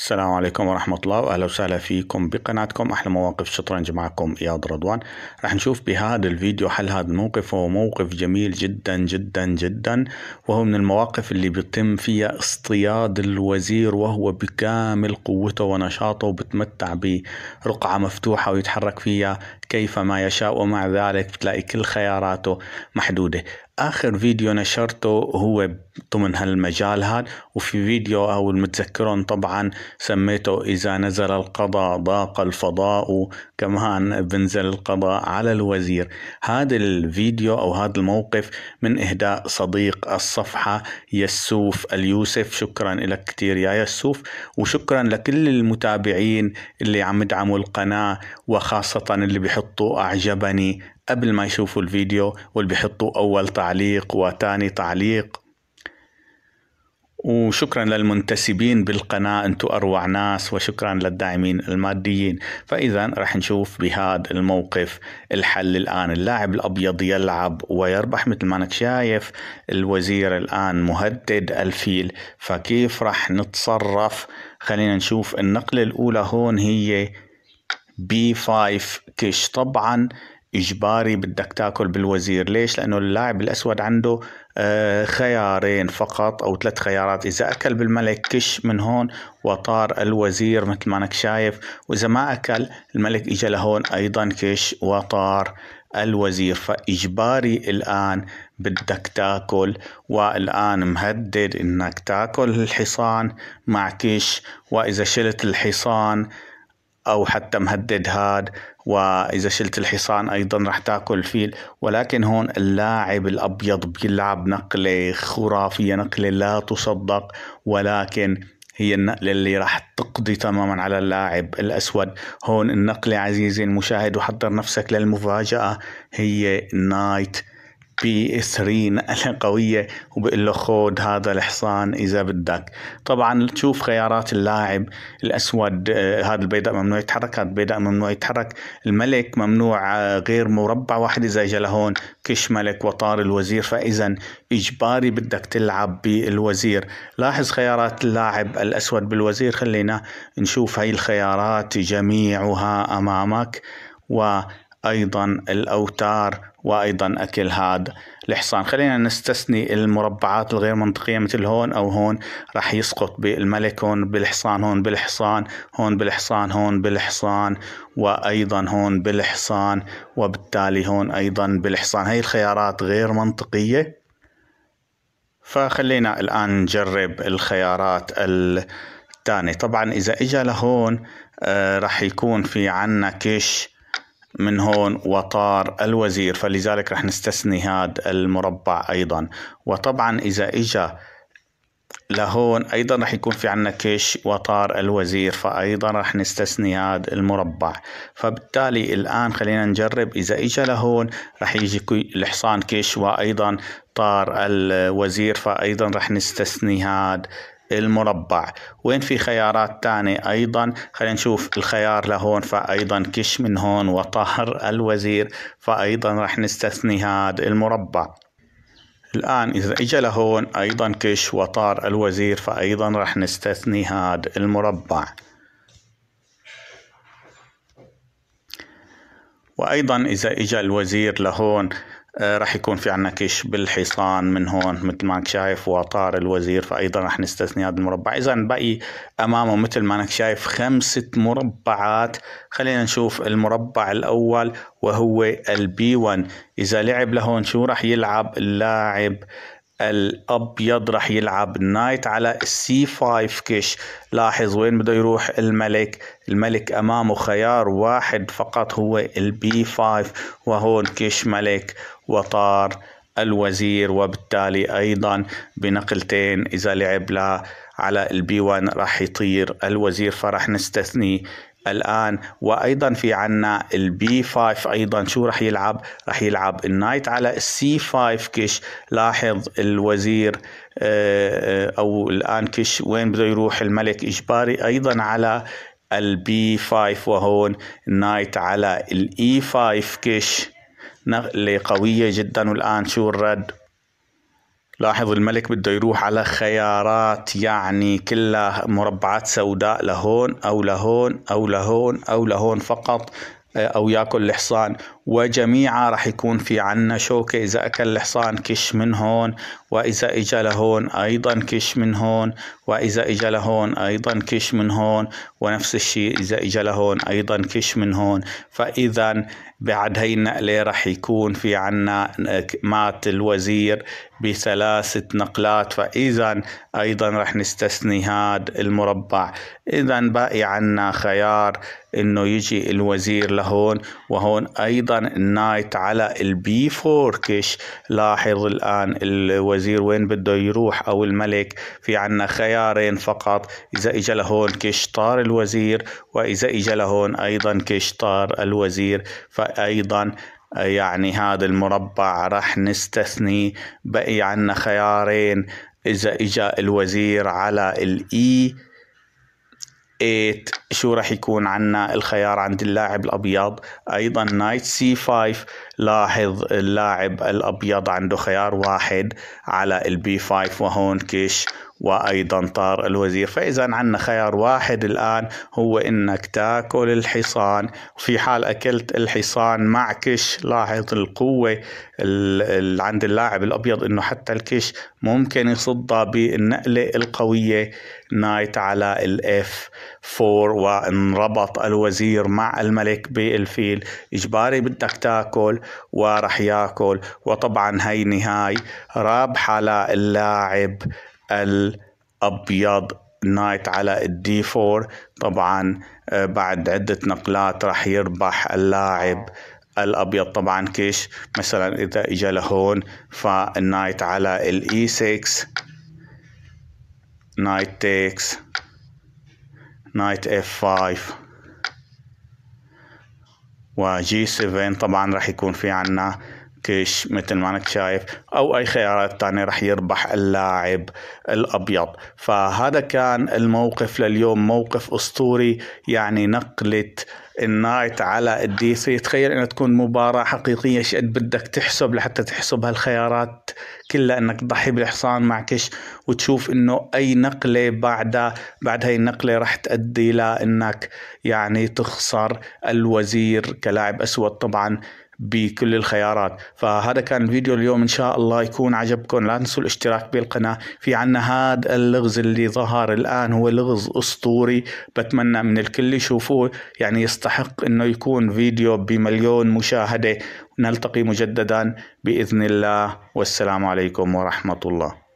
السلام عليكم ورحمة الله وأهلا وسهلا فيكم بقناتكم أحلى مواقف شطرنج معكم إياد رضوان راح نشوف بهذا الفيديو حل هذا الموقف وهو موقف جميل جدا جدا جدا وهو من المواقف اللي بيتم فيها اصطياد الوزير وهو بكامل قوته ونشاطه وبتمتع برقعة مفتوحة ويتحرك فيها كيف ما يشاء ومع ذلك بتلاقي كل خياراته محدودة اخر فيديو نشرته هو ضمن هالمجال هاد وفي فيديو او المتذكرون طبعا سميته اذا نزل القضاء ضاق الفضاء وكمان بنزل القضاء على الوزير هذا الفيديو او هذا الموقف من اهداء صديق الصفحة يسوف اليوسف شكرا لك كثير يا يسوف وشكرا لكل المتابعين اللي عم يدعموا القناة وخاصة اللي بيحطوا اعجبني قبل ما يشوفوا الفيديو واللي بيحطوا أول تعليق وتاني تعليق وشكرا للمنتسبين بالقناة أنتوا أروع ناس وشكرا للداعمين الماديين فإذا رح نشوف بهذا الموقف الحل الآن اللاعب الأبيض يلعب ويربح مثل ما أنك شايف الوزير الآن مهدد الفيل فكيف رح نتصرف خلينا نشوف النقلة الأولى هون هي بي 5 كش طبعا اجباري بدك تاكل بالوزير ليش لانه اللاعب الاسود عنده آه، خيارين فقط او ثلاث خيارات اذا اكل بالملك كش من هون وطار الوزير مثل ما انك شايف واذا ما اكل الملك اجى لهون ايضا كش وطار الوزير فاجباري الان بدك تاكل والان مهدد انك تاكل الحصان مع كش واذا شلت الحصان أو حتى مهدد هاد وإذا شلت الحصان أيضا رح تاكل فيل ولكن هون اللاعب الأبيض بيلعب نقلة خرافية نقلة لا تصدق ولكن هي النقلة اللي راح تقضي تماما على اللاعب الأسود هون النقلة عزيزي المشاهد وحضر نفسك للمفاجأة هي نايت بسرين قوية وبقول له خود هذا الحصان إذا بدك طبعا تشوف خيارات اللاعب الأسود آه، هذا البيضاء ممنوع يتحرك هذا البيضاء ممنوع يتحرك الملك ممنوع آه، غير مربع واحد إذا إجا لهون كش ملك وطار الوزير فإذا إجباري بدك تلعب بالوزير لاحظ خيارات اللاعب الأسود بالوزير خلينا نشوف هاي الخيارات جميعها أمامك و أيضا الأوتار وأيضا أكل هاد الحصان خلينا نستثني المربعات الغير منطقية مثل هون أو هون راح يسقط بالملك هون بالحصان هون بالحصان هون بالحصان هون بالحصان وأيضا هون بالحصان وبالتالي هون أيضا بالحصان هي الخيارات غير منطقية فخلينا الآن نجرب الخيارات الثانية طبعا إذا إجا لهون آه راح يكون في عنا كش من هون وطار الوزير فلذلك رح نستثني هذا المربع أيضا وطبعا إذا إجا لهون أيضا رح يكون في عنا كش وطار الوزير فأيضا رح نستثني هذا المربع فبالتالي الآن خلينا نجرب إذا إجا لهون رح يجي الحصان كش وأيضا طار الوزير فأيضا رح نستثني هذا المربع وين في خيارات تانية أيضا خلينا نشوف الخيار لهون فأيضا كش من هون وطهر الوزير فأيضا راح نستثني هذا المربع الآن إذا إجا لهون أيضا كش وطار الوزير فأيضا راح نستثني هذا المربع وأيضا إذا إجا الوزير لهون آه، راح يكون في عنا كش بالحصان من هون مثل ما انك شايف وطار الوزير فايضا راح نستثني هذا المربع اذا باقي امامه مثل ما انك شايف خمسه مربعات خلينا نشوف المربع الاول وهو البي 1 اذا لعب لهون شو راح يلعب اللاعب الابيض رح يلعب نايت على السي 5 كش لاحظ وين بده يروح الملك الملك امامه خيار واحد فقط هو البي 5 وهون كش ملك وطار الوزير وبالتالي ايضا بنقلتين اذا لعب لا على البي 1 راح يطير الوزير فرح نستثني الآن وأيضا في عنا البي 5 أيضا شو راح يلعب راح يلعب النايت على السي 5 كش لاحظ الوزير آه، أو الآن كش وين بده يروح الملك إجباري أيضا على البي 5 وهون نايت على الاي 5 e كش نقلة قوية جدا والآن شو الرد لاحظ الملك بده يروح على خيارات يعني كلها مربعات سوداء لهون أو لهون أو لهون أو لهون فقط آه، أو ياكل الحصان وجميعها راح يكون في عنا شوكة إذا أكل الحصان كش من هون وإذا إجا لهون أيضا كش من هون وإذا إجا لهون أيضا كش من هون ونفس الشيء إذا إجا لهون أيضا كش من هون فإذا بعد هي النقلة رح يكون في عنا مات الوزير بثلاثة نقلات فإذا أيضا رح نستثني هاد المربع إذا باقي عنا خيار إنه يجي الوزير لهون وهون أيضا النايت على البي فور كش لاحظ الآن الوزير الوزير وين بده يروح أو الملك في عنا خيارين فقط إذا إجا لهون كشطار الوزير وإذا إجا لهون أيضا كشطار الوزير فأيضا يعني هذا المربع راح نستثني بقي عنا خيارين إذا إجا الوزير على الإي e شو راح يكون عندنا الخيار عند اللاعب الابيض ايضا نايت سي 5 لاحظ اللاعب الابيض عنده خيار واحد على البي 5 وهون كش وأيضا طار الوزير فإذا عندنا خيار واحد الآن هو إنك تاكل الحصان في حال أكلت الحصان مع كش لاحظ القوة اللي عند اللاعب الأبيض إنه حتى الكش ممكن يصدها بالنقلة القوية نايت على الاف 4 وانربط الوزير مع الملك بالفيل إجباري بدك تاكل ورح ياكل وطبعا هي نهاية رابحة للاعب الأبيض نايت على الدي 4 طبعا آه، بعد عدة نقلات راح يربح اللاعب الابيض طبعا كيش مثلا اذا اجى لهون فالنايت على الاي 6 نايت تيكس نايت اف 5 وجي 7 طبعا راح يكون في عنا كش مثل ما انك شايف او اي خيارات ثانيه راح يربح اللاعب الابيض فهذا كان الموقف لليوم موقف اسطوري يعني نقله النايت على الدي سي تخيل انها تكون مباراة حقيقية ايش بدك تحسب لحتى تحسب هالخيارات كلها انك تضحي بالحصان مع كش وتشوف انه اي نقلة بعدها بعد هاي النقلة راح تؤدي لانك يعني تخسر الوزير كلاعب اسود طبعا بكل الخيارات فهذا كان الفيديو اليوم ان شاء الله يكون عجبكم لا تنسوا الاشتراك بالقناة في عنا هذا اللغز اللي ظهر الان هو لغز اسطوري بتمنى من الكل يشوفوه يعني يستحق انه يكون فيديو بمليون مشاهدة نلتقي مجددا باذن الله والسلام عليكم ورحمة الله